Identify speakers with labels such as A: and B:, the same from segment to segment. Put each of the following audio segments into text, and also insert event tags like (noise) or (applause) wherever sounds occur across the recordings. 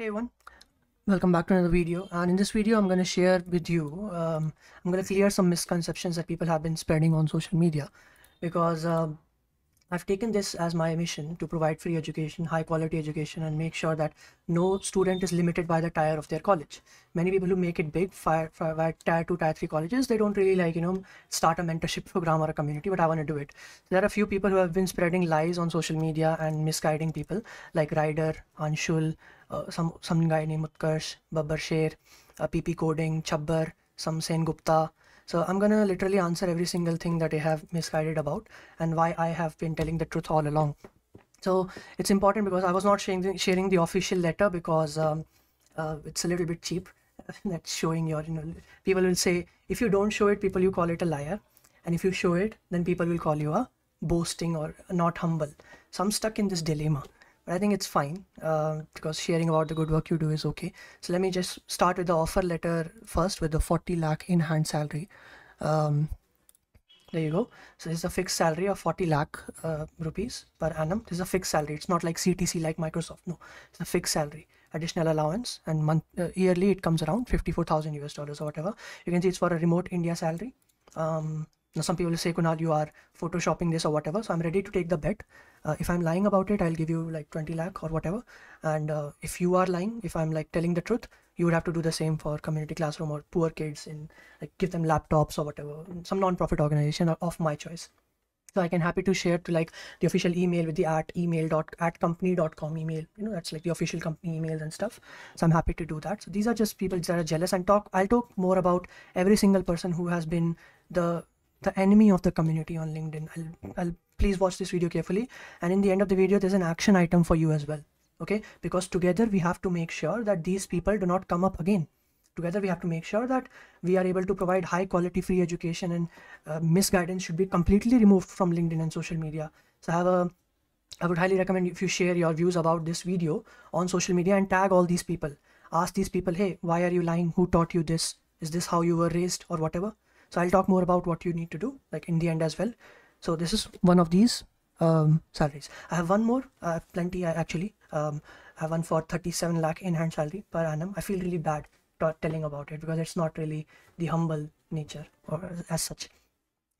A: Hey everyone, welcome back to another video and in this video I'm going to share with you, um, I'm going to clear some misconceptions that people have been spreading on social media because um, I've taken this as my mission to provide free education, high quality education and make sure that no student is limited by the tier of their college. Many people who make it big fire, fire tier 2, tier 3 colleges, they don't really like, you know, start a mentorship program or a community, but I want to do it. There are a few people who have been spreading lies on social media and misguiding people like Ryder, Anshul, uh, some some guy named Utkarsh, Babbar Sher, PP uh, Coding, Chabbar, some Sen Gupta. So I'm gonna literally answer every single thing that I have misguided about and why I have been telling the truth all along. So it's important because I was not sharing the, sharing the official letter because um, uh, it's a little bit cheap. (laughs) That's showing your, you know, people will say, if you don't show it, people you call it a liar. And if you show it, then people will call you a boasting or not humble. So I'm stuck in this dilemma. I think it's fine uh, because sharing about the good work you do is okay. So let me just start with the offer letter first with the 40 lakh in hand salary. Um, there you go. So this is a fixed salary of 40 lakh uh, rupees per annum. This is a fixed salary. It's not like CTC like Microsoft. No, it's a fixed salary. Additional allowance and month uh, yearly it comes around 54,000 US dollars or whatever. You can see it's for a remote India salary. Um, now some people say Kunal you are photoshopping this or whatever so I'm ready to take the bet uh, if I'm lying about it I'll give you like 20 lakh or whatever and uh, if you are lying if I'm like telling the truth you would have to do the same for community classroom or poor kids in like give them laptops or whatever some non-profit organization of my choice so I can happy to share to like the official email with the at email dot at company dot com email you know that's like the official company emails and stuff so I'm happy to do that so these are just people that are jealous and talk I'll talk more about every single person who has been the the enemy of the community on LinkedIn. I'll, I'll please watch this video carefully. And in the end of the video, there's an action item for you as well. Okay, because together we have to make sure that these people do not come up again. Together we have to make sure that we are able to provide high quality free education and uh, misguidance should be completely removed from LinkedIn and social media. So I have a I would highly recommend if you share your views about this video on social media and tag all these people. Ask these people, hey, why are you lying? Who taught you this? Is this how you were raised or whatever? So I'll talk more about what you need to do like in the end as well. So this is one of these um, salaries. I have one more, I have plenty actually. Um, I have one for 37 lakh in hand salary per annum. I feel really bad telling about it because it's not really the humble nature or as such.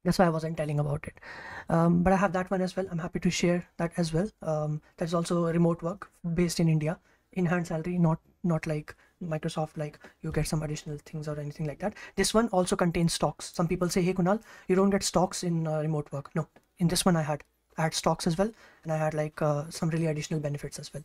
A: That's why I wasn't telling about it. Um, but I have that one as well. I'm happy to share that as well. Um, that's also remote work based in India, in hand salary, not not like microsoft like you get some additional things or anything like that this one also contains stocks some people say hey kunal you don't get stocks in uh, remote work no in this one i had i had stocks as well and i had like uh, some really additional benefits as well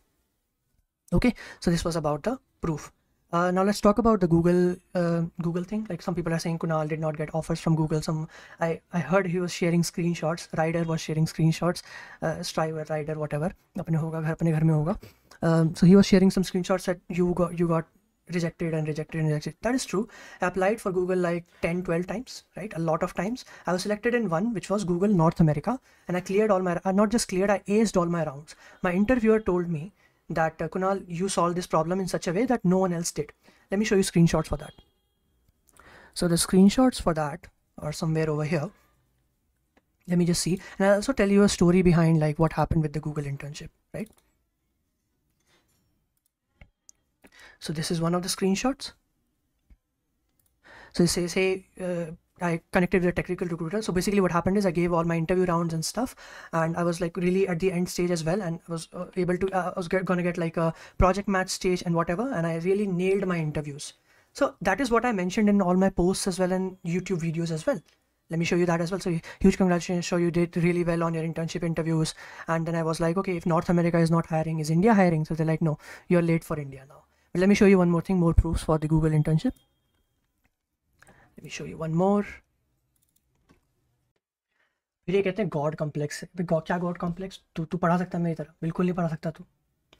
A: okay so this was about the proof uh, now let's talk about the Google uh, Google thing. Like some people are saying Kunal did not get offers from Google. Some I, I heard he was sharing screenshots. Ryder was sharing screenshots. Uh, Striver, Ryder, whatever. अपने होगा घर अपने घर में होगा. Um, so he was sharing some screenshots that you got you got rejected and rejected and rejected. That is true. I applied for Google like 10, 12 times, right? A lot of times. I was selected in one, which was Google North America. And I cleared all my, uh, not just cleared, I aced all my rounds. My interviewer told me that, uh, Kunal, you solved this problem in such a way that no one else did. Let me show you screenshots for that. So the screenshots for that are somewhere over here. Let me just see. And I'll also tell you a story behind like what happened with the Google internship, right? so this is one of the screenshots so say say uh, I connected with a technical recruiter. So basically, what happened is I gave all my interview rounds and stuff, and I was like really at the end stage as well, and I was uh, able to uh, I was gonna get like a project match stage and whatever, and I really nailed my interviews. So that is what I mentioned in all my posts as well and YouTube videos as well. Let me show you that as well. So huge congratulations, show you did really well on your internship interviews. And then I was like, okay, if North America is not hiring, is India hiring? So they're like, no, you're late for India now. but let me show you one more thing more proofs for the google internship let me show you one more फिर ये कहते हैं God complex है गौ, क्या God complex तू तू पढ़ा सकता है मेरी तरह बिल्कुल नहीं पढ़ा सकता तू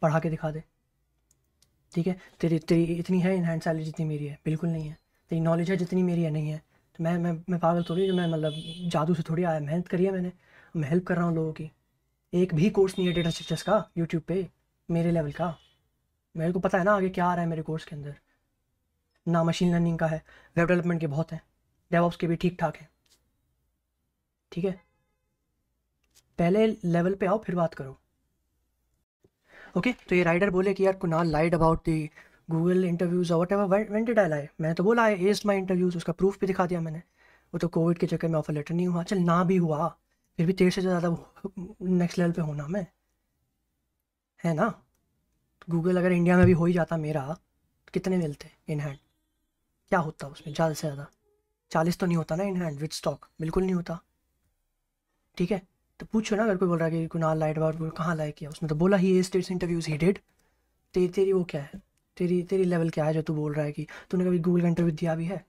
A: पढ़ा के दिखा दे ठीक है तेरी तेरी इतनी है इनहैंड सैलरी जितनी मेरी है बिल्कुल नहीं है तेरी नॉलेज है जितनी मेरी है नहीं है तो मैं मैं मैं पागल थोड़ी मैं मतलब जादू से थोड़ी आया मेहनत करी है मैंने मैं हेल्प कर रहा हूँ लोगों की एक भी कोर्स नहीं है डेटा स्ट्रक्चर्स का यूट्यूब पे मेरे लेवल का मेरे को पता है ना आगे क्या आ रहा है मेरे कोर्स के अंदर ना मशीन लर्निंग का है वेब डेवलपमेंट के बहुत हैं डेवॉप्स के भी ठीक ठाक हैं ठीक है पहले लेवल पे आओ फिर बात करो ओके तो ये राइडर बोले कि यार Kunal lied about the Google interviews और वट एवर आई लाए मैंने तो बोला है एज माई इंटरव्यूज़ उसका प्रूफ भी दिखा दिया मैंने वो तो कोविड के चक्कर में ऑफर लेटर नहीं हुआ चल ना भी हुआ फिर भी तेज से ज़्यादा नेक्स्ट लेवल पे होना मैं है ना गूगल अगर इंडिया में भी हो ही जाता मेरा तो कितने मिलते इन हैंड क्या होता उसमें ज़्यादा से ज़्यादा चालीस तो नहीं होता ना इन हैंड विथ स्टॉक बिल्कुल नहीं होता ठीक है तो पूछो ना अगर कोई बोल रहा है कि कुनाल लाइट बार कहाँ लाइक किया उसने तो बोला he states interviews he did तेरी तेरी वो क्या है तेरी तेरी लेवल क्या है जो तू बोल रहा है कि तूने कभी गूगल का इंटरव्यू दिया भी है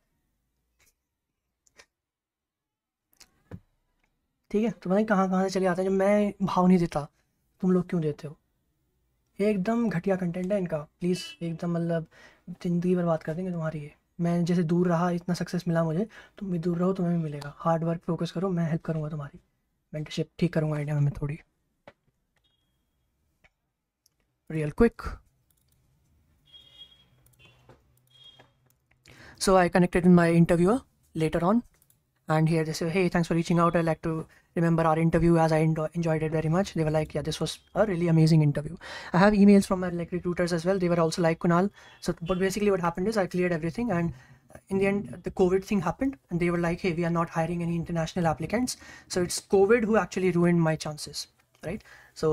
A: ठीक है तो पता नहीं कहाँ कहाँ से चले आते हैं जब मैं भाव नहीं देता तुम लोग क्यों देते हो एकदम घटिया कंटेंट है इनका प्लीज़ एकदम मतलब ज़िंदगी बर्बाद कर देंगे तुम्हारी ये मैं जैसे दूर रहा इतना सक्सेस मिला मुझे तुम भी दूर रहो तुम्हें भी मिलेगा हार्ड वर्क फोकस करो मैं हेल्प करूँगा तुम्हारी मेंटरशिप ठीक करूँगा इंडिया में थोड़ी real quick so I connected in my interview letter on and here they say, "Hey, thanks for reaching out. I remember our interview as I enjoyed it very much. They were like, yeah, this was a really amazing interview. I have emails from my like recruiters as well. They were also like Kunal. So, but basically what happened is I cleared everything and uh, in the end the covid thing happened and they were like hey we are not hiring any international applicants so it's covid who actually ruined my chances right so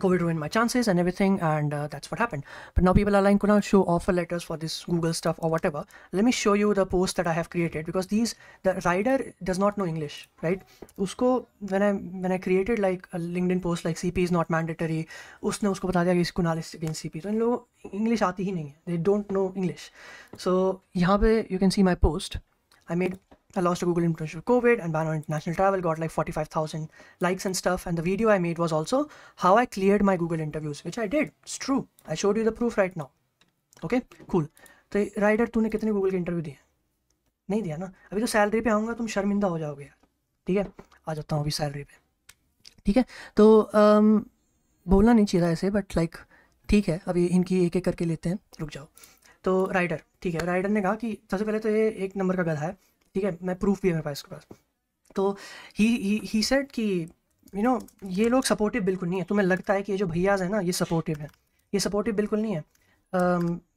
A: COVID ruined my chances and everything, and uh, that's what happened. But now people are like, Kunal, show offer letters for this Google stuff or whatever. Let me show you the post that I have created because these the rider does not know English, right? Usko when I when I created like a LinkedIn post like CP is not mandatory, Usne usko बता दिया कि Kunal is against CP. So no English aati hi nahi. They don't know English. So here you can see my post. I made I lost a Google International COVID and ban on international travel, got like 45,000 likes and stuff. And the video I made was also how I cleared my Google interviews, which I did. It's true. I showed you the proof right now. Okay, cool. So, Ryder, you have Google के interview दिए नहीं दिया ना अभी तो salary पे आऊँगा तुम शर्मिंदा हो जाओगे यार ठीक है आ जाता हूँ अभी सैलरी पे ठीक है तो um, बोलना नहीं चाहिए ऐसे बट लाइक ठीक है अभी इनकी एक एक करके लेते हैं रुक जाओ तो राइडर ठीक है राइडर ने कहा कि सबसे पहले तो ये एक नंबर का गधा है ठीक है मैं प्रूफ भी है मेरे पास इसके पास तो ही ही सेट कि यू नो ये लोग सपोर्टिव बिल्कुल नहीं है तुम्हें लगता है कि ये जो भैयाज है ना ये सपोर्टिव है ये सपोर्टिव बिल्कुल नहीं है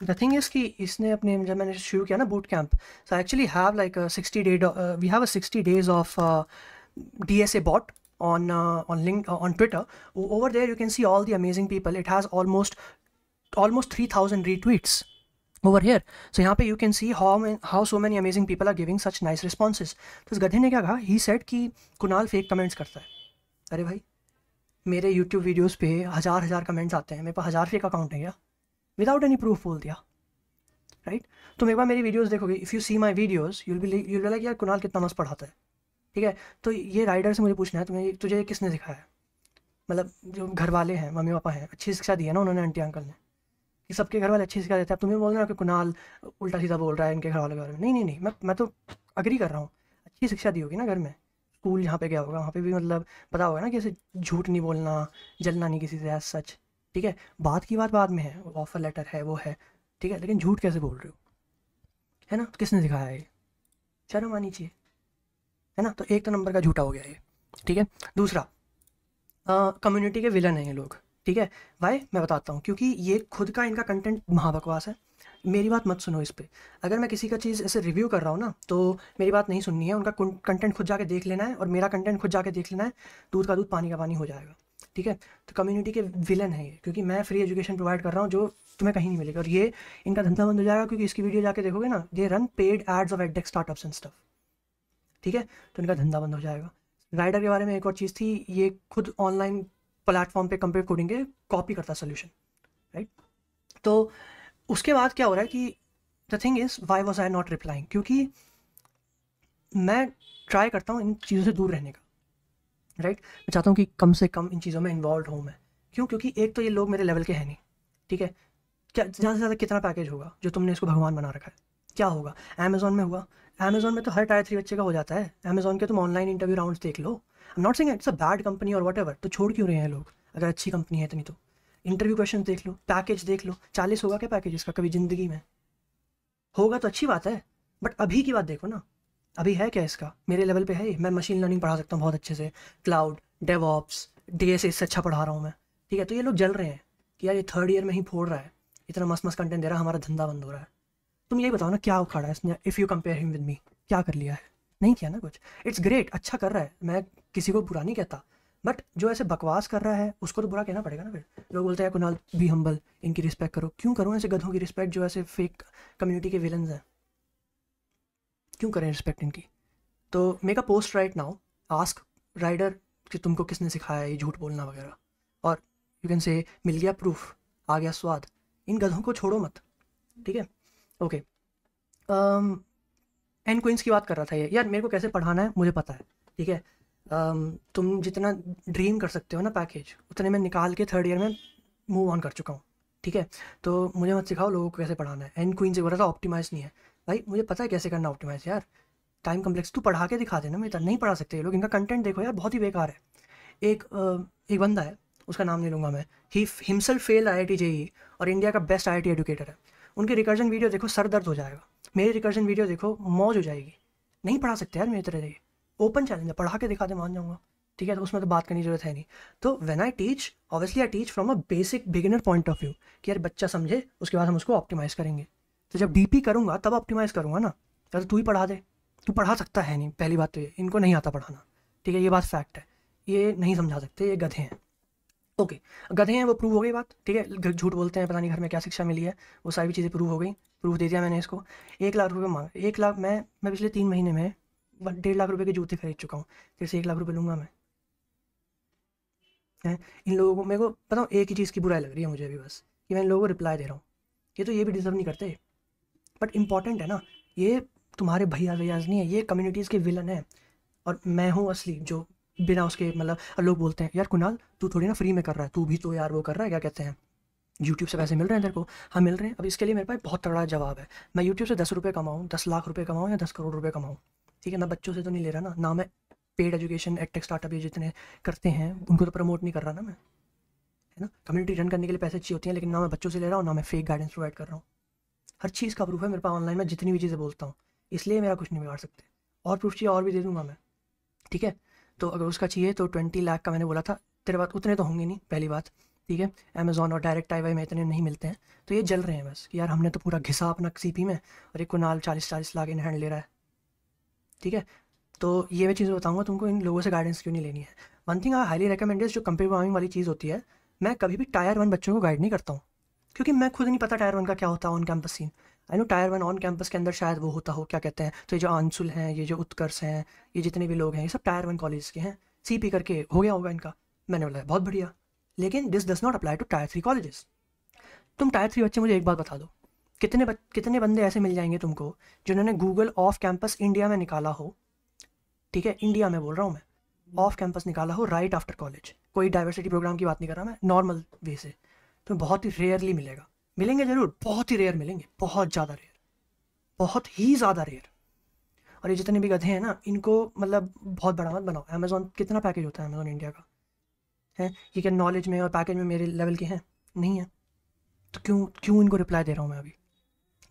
A: द थिंग इज़ कि इसने अपने जब मैंने शुरू किया ना boot camp so actually have like sixty day we have a sixty days of D S A but on on link on Twitter over there you can see all the amazing people it has almost almost three thousand retweets over here so यहाँ पे you can see how may how so many amazing people are giving such nice responses तो इस गधे ने क्या कहा ही said कि Kunal fake comments करता है अरे भाई मेरे यूट्यूब वीडियोज़ पे हज़ार हज़ार कमेंट्स आते हैं मेरे पास हज़ार फेक अकाउंट है क्या विदाउट एनी प्रूफ बोल दिया राइट तुम एक बार मेरी वीडियोज़ देखोगे if you see my videos you'll be like यार कुणाल कितना मस्त पढ़ाता है ठीक है तो ये राइडर से मुझे पूछना है तुम्हें तुझे किसने दिखाया है मतलब जो घर वाले हैं मम्मी पापा हैं अच्छी शिक्षा दी है ना उन्होंने आंटी अंकल ने कि सबके घर वाले अच्छे से कहते हैं तुम्हें बोल रहे हो कि कुणाल उल्टा सीधा बोल रहा है इनके घर वाले बारे में नहीं नहीं नहीं मैं मैं तो अग्री कर रहा हूँ अच्छी शिक्षा दी होगी ना घर में स्कूल जहाँ पे गया होगा वहाँ पे भी मतलब पता होगा ना कि ऐसे झूठ नहीं बोलना जलना नहीं किसी से एज सच ठीक है बात की बात बाद में है ऑफर लेटर है वो है ठीक है लेकिन झूठ कैसे बोल रहे हो है ना किसने सिखाया ये शर्म आनी चाहिए है ना तो एक तो नंबर का झूठा हो गया ये ठीक है दूसरा कम्युनिटी के विलन है ये लोग ठीक है भाई मैं बताता हूँ क्योंकि ये खुद का इनका कंटेंट महाबकवास है मेरी बात मत सुनो इस पर अगर मैं किसी का चीज़ ऐसे रिव्यू कर रहा हूँ ना तो मेरी बात नहीं सुननी है उनका कंटेंट खुद जाके देख लेना है और मेरा कंटेंट खुद जाके देख लेना है दूध का दूध पानी का पानी हो जाएगा ठीक है तो कम्युनिटी के विलन है ये क्योंकि मैं फ्री एजुकेशन प्रोवाइड कर रहा हूँ जो तुम्हें कहीं नहीं मिलेगा और ये इनका धंधा बंद हो जाएगा क्योंकि इसकी वीडियो जाके देखोगे ना ये run paid ads of edtech startups and stuff ठीक है तो इनका धंधा बंद हो जाएगा राइडर के बारे में एक और चीज़ थी ये खुद ऑनलाइन प्लेटफॉर्म पे कंपेयर कोडिंग कॉपी करता है सोल्यूशन राइट तो उसके बाद क्या हो रहा है कि the thing is why was I not replying क्योंकि मैं ट्राई करता हूँ इन चीज़ों से दूर रहने का राइट मैं चाहता हूँ कि कम से कम इन चीज़ों में इन्वॉल्व हूँ मैं क्यों क्योंकि एक तो ये लोग मेरे लेवल के हैं नहीं ठीक है क्या ज़्यादा से ज़्यादा कितना पैकेज होगा जो तुमने इसको भगवान बना रखा है क्या होगा अमेजोन में हुआ अमेजोन में तो हर टायर थ्री बच्चे का हो जाता है अमेजोन के तुम ऑनलाइन इंटरव्यू राउंड्स देख लो I not saying it's a bad company और वट तो छोड़ क्यों रहे हैं लोग अगर अच्छी कंपनी है इतनी तो इंटरव्यू क्वेश्चन देख लो पैकेज देख लो चालीस होगा क्या पैकेज इसका कभी ज़िंदगी में होगा तो अच्छी बात है बट अभी की बात देखो ना अभी है क्या इसका मेरे लेवल पे है मैं मशीन लर्निंग पढ़ा सकता हूँ बहुत अच्छे से क्लाउड डेवॉप्स डी एस इससे अच्छा पढ़ा रहा हूँ मैं ठीक है तो ये लोग जल रहे हैं कि यार ये थर्ड ईयर में ही फोड़ रहा है इतना मस्त मस्त कंटेंट दे रहा है हमारा धंधा बंद हो रहा है तुम तो यही बताओ ना क्या उखाड़ा है इसने if you compare him with me क्या कर लिया है नहीं किया ना कुछ इट्स ग्रेट अच्छा कर रहा है मैं किसी को बुरा नहीं कहता बट जो ऐसे बकवास कर रहा है उसको तो बुरा कहना पड़ेगा ना फिर लोग बोलते हैं कुनाल भी हम्बल इनकी रिस्पेक्ट करो क्यों करो ऐसे गधों की रिस्पेक्ट जो ऐसे फेक कम्युनिटी के विलन हैं क्यों करें रिस्पेक्ट इनकी तो make a post right now ask Ryder कि तुमको किसने सिखाया ये झूठ बोलना वगैरह और यू कैन से मिल गया प्रूफ आ गया स्वाद इन गधों को छोड़ो मत ठीक है ओके एंड क्वींस की बात कर रहा था ये यार मेरे को कैसे पढ़ाना है मुझे पता है ठीक है um, तुम जितना ड्रीम कर सकते हो ना पैकेज उतने मैं निकाल के थर्ड ईयर में मूव ऑन कर चुका हूँ ठीक है तो मुझे मत सिखाओ लोगों को कैसे पढ़ाना है एन क्वींस से बोल रहा था ऑप्टिमाइज नहीं है भाई मुझे पता है कैसे करना ऑप्टिमाइज यार टाइम कम्प्लेक्स तू पढ़ा के दिखा देना मैं नहीं पढ़ा सकते ये लोग इनका कंटेंट देखो यार बहुत ही बेकार है एक एक बंदा है उसका नाम नहीं लूँगा मैं he himself fail I I T और इंडिया का बेस्ट आई एजुकेटर है उनकी रिकर्जन वीडियो देखो सर दर्द हो जाएगा मेरी रिकर्जन वीडियो देखो मौज हो जाएगी नहीं पढ़ा सकते यार मेरी तरह देखिए ओपन चैलेंज है पढ़ा के दिखा दे मान जाऊँगा ठीक है तो उसमें तो बात करनी जरूरत है नहीं तो when I teach obviously I teach from a basic beginner point of view कि यार बच्चा समझे उसके बाद हम उसको ऑप्टिमाइज़ करेंगे तो जब पी करूँगा तब ऑप्टिमाइज़ करूँगा ना या तो तू ही पढ़ा दे तू पढ़ा सकता है नहीं पहली बात तो ये इनको नहीं आता पढ़ाना ठीक है ये बात फैक्ट है ये नहीं समझा सकते ये गधे हैं ओके okay. गधे हैं वो प्रूव हो गई बात ठीक है झूठ बोलते हैं पता नहीं घर में क्या शिक्षा मिली है वो सारी चीज़ें प्रूव हो गई प्रूफ दे दिया मैंने इसको एक लाख रुपये मांग एक लाख मैं मैं पिछले तीन महीने में डेढ़ लाख रुपये के जूते खरीद चुका हूँ फिर से एक लाख रुपये लूँगा मैं है इन लोगों को मेरे को पता हूँ एक ही चीज़ की बुराई लग रही है मुझे अभी बस कि मैं इन लोगों को रिप्लाई दे रहा हूँ ये तो ये भी डिजर्व नहीं करते बट इम्पॉर्टेंट है ना ये तुम्हारे भैया भैयाज नहीं है ये कम्युनिटीज़ के विलन है और मैं हूँ असली जो बिना उसके मतलब लोग बोलते हैं यार कुणाल तू थोड़ी ना फ्री में कर रहा है तू भी तो यार वो कर रहा है क्या कहते हैं यूट्यूब से पैसे मिल रहे हैं तेरे को हाँ मिल रहे हैं अब इसके लिए मेरे पास बहुत तगड़ा जवाब है मैं यूट्यूब से दस रुपये कमाऊँ दस लाख रुपये कमाऊँ या दस करोड़ रुपये कमाऊँ ठीक है मैं बच्चों से तो नहीं ले रहा ना ना मैं पेड एजुकेशन एडटेक स्टार्टअप ये जितने करते हैं उनको तो प्रमोट नहीं कर रहा ना मैं है ना कम्युनिटी रन करने के लिए पैसे अच्छी होती हैं लेकिन ना मैं बच्चों से ले रहा हूँ ना मैं फेक गाइडेंस प्रोवाइड कर रहा हूँ हर चीज़ का प्रूफ है मेरे पास ऑनलाइन में जितनी भी चीज़ें बोलता हूँ इसलिए मेरा कुछ नहीं बिगाड़ सकते और प्रूफ चाहिए और भी दे दूँगा मैं ठीक है तो अगर उसका चाहिए तो ट्वेंटी लाख का मैंने बोला था तेरे बात उतने तो होंगे नहीं पहली बात ठीक है अमेजोन और डायरेक्ट आई वाई में इतने नहीं मिलते हैं तो ये जल रहे हैं बस यार हमने तो पूरा घिसा अपना सी पी में और एक कुनाल चालीस चालीस लाख इन हैंड ले रहा है ठीक है तो ये मैं चीज़ बताऊँगा तुमको इन लोगों से गाइडेंस क्यों नहीं लेनी है one thing I highly recommend जो कंप्यूटर वार्मिंग वाली चीज़ होती है मैं कभी भी टायर वन बच्चों को गाइड नहीं करता हूँ क्योंकि मैं खुद नहीं पता टायर वन का क्या होता है on campus scene I know tier one on campus के अंदर शायद वो होता हो क्या कहते हैं तो ये जो आंसुल हैं ये जो उत्कर्ष हैं ये जितने भी लोग हैं ये सब टायर वन कॉलेज के हैं सी पी करके हो गया होगा इनका मैंने बोला बहुत बढ़िया लेकिन this does not apply to tier three colleges तुम टायर थ्री बच्चे मुझे एक बात बता दो कितने कितने बंदे ऐसे मिल जाएंगे तुमको जिन्होंने गूगल ऑफ कैंपस इंडिया में निकाला हो ठीक है इंडिया में बोल रहा हूँ मैं ऑफ कैंपस निकाला हो राइट आफ्टर कॉलेज कोई डाइवर्सिटी प्रोग्राम की बात नहीं कर रहा मैं नॉर्मल वे से तुम्हें तो बहुत ही रेयरली मिलेगा मिलेंगे जरूर बहुत ही रेयर मिलेंगे बहुत ज़्यादा रेयर बहुत ही ज़्यादा रेयर और ये जितने भी गधे हैं ना इनको मतलब बहुत बड़ा मत बनाओ अमेजोन कितना पैकेज होता है अमेजोन इंडिया का है ये क्या नॉलेज में और पैकेज में मेरे लेवल के हैं नहीं है तो क्यों क्यों इनको रिप्लाई दे रहा हूँ मैं अभी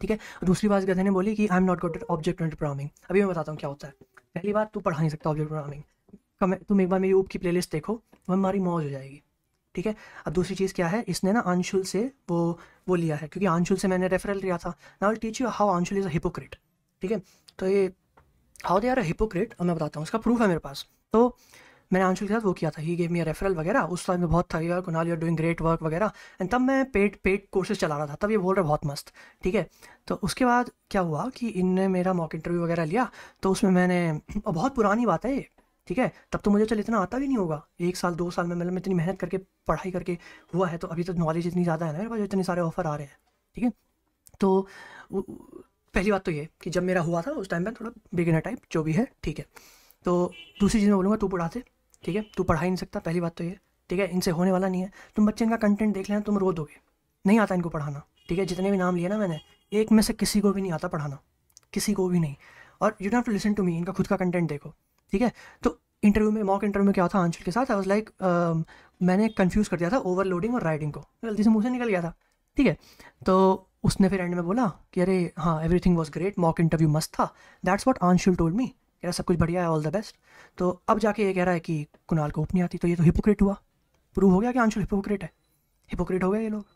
A: ठीक है दूसरी बात गधे ने बोली कि I am not good object oriented programming अभी मैं बताता हूँ क्या होता है पहली बात तू पढ़ा नहीं सकता ऑब्जेक्ट प्रोग्रामिंग तुम एक बार मेरी ऊप की प्लेलिस्ट देखो वह हमारी मौज हो जाएगी ठीक है अब दूसरी चीज़ क्या है इसने ना अंशुल से वो वो लिया है क्योंकि अंशुल से मैंने रेफरल लिया था now teach you how Anshul is a hypocrite ठीक है तो ये how they are a hypocrite मैं बताता हूँ उसका प्रूफ है मेरे पास तो मैंने अंशुल के साथ वो किया था ही गेव मी रेफरल वगैरह उस टाइम में बहुत था यार Kunal you are doing great work वगैरह एंड तब मैं पेड पेड कोर्सेज चला रहा था तब ये बोल रहा बहुत मस्त ठीक है तो उसके बाद क्या हुआ कि इनने मेरा मॉक इंटरव्यू वगैरह लिया तो उसमें मैंने बहुत पुरानी बात है ये ठीक है तब तो मुझे चल तो इतना आता भी नहीं होगा एक साल दो साल में मतलब मैं इतनी मेहनत करके पढ़ाई करके हुआ है तो अभी तो नॉलेज इतनी ज़्यादा है ना मेरे पास इतने सारे ऑफर आ रहे हैं ठीक है तो पहली बात तो ये कि जब मेरा हुआ था उस टाइम पर थोड़ा बिगिनर टाइप जो भी है ठीक है तो दूसरी चीज़ मैं बोलूँगा तू पढ़ाते ठीक है तू पढ़ा ही नहीं सकता पहली बात तो ये ठीक है इनसे होने वाला नहीं है तुम बच्चे इनका कंटेंट देख लेना तुम रो दोगे नहीं आता इनको पढ़ाना ठीक है जितने भी नाम लिए ना मैंने एक में से किसी को भी नहीं आता पढ़ाना किसी को भी नहीं और you don't to listen to me इनका खुद का कंटेंट देखो ठीक है तो इंटरव्यू में मॉक इंटरव्यू में क्या था आंचल के साथ आई वॉज लाइक मैंने कन्फ्यूज़ कर दिया था ओवरलोडिंग और राइडिंग को गलती से मुँह से निकल गया था ठीक है तो उसने फिर एंड में बोला कि अरे हाँ everything was great mock interview मस्त था that's what Anshul told me कह रहा सब कुछ बढ़िया है ऑल द बेस्ट तो अब जाके ये कह रहा है कि कुणाल को ओपनी नहीं आती तो ये तो हिपोक्रेट हुआ प्रूव हो गया कि आंशुल हिपोक्रेट है हिपोक्रेट हो गया ये लोग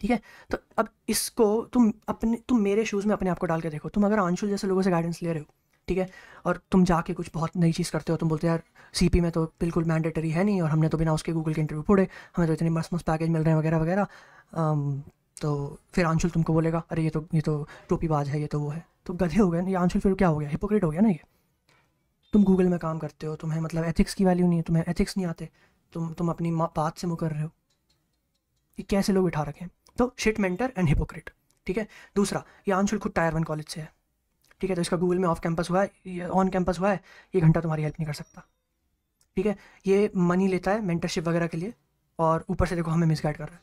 A: ठीक है तो अब इसको तुम अपने तुम मेरे शूज़ में अपने आप को डाल के देखो तुम अगर आंशुल जैसे लोगों से गाइडेंस ले रहे हो ठीक है और तुम जाके कुछ बहुत नई चीज़ करते हो तुम बोलते हो यार सी में तो बिल्कुल मैंडेटरी है नहीं और हमने तो बिना उसके गूगल के इंटरव्यू पढ़े हमें तो इतने मस्त मस्त पैकेज मिल रहे हैं वगैरह वगैरह तो फिर आंशुल तुमको बोलेगा अरे ये तो ये तो टोपीबाज है ये तो वो है तो गधे हो गए ना ये आंशुल फिर क्या हो गया हिपोक्रेट हो गया ना ये तुम गूगल में काम करते हो तुम्हें मतलब एथिक्स की वैल्यू नहीं है तुम्हें एथिक्स नहीं आते तुम तुम अपनी बात से मुकर रहे हो ये कैसे लोग उठा रखे हैं तो शिट मेंटर एंड हिपोक्रेट ठीक है दूसरा ये आंशुल खुद टायर वन कॉलेज से है ठीक है तो इसका गूगल में ऑफ कैंपस हुआ है ऑन कैंपस हुआ है ये घंटा तुम्हारी हेल्प नहीं कर सकता ठीक है ये मनी लेता है मेंटरशिप वगैरह के लिए और ऊपर से देखो हमें गाइड कर रहा है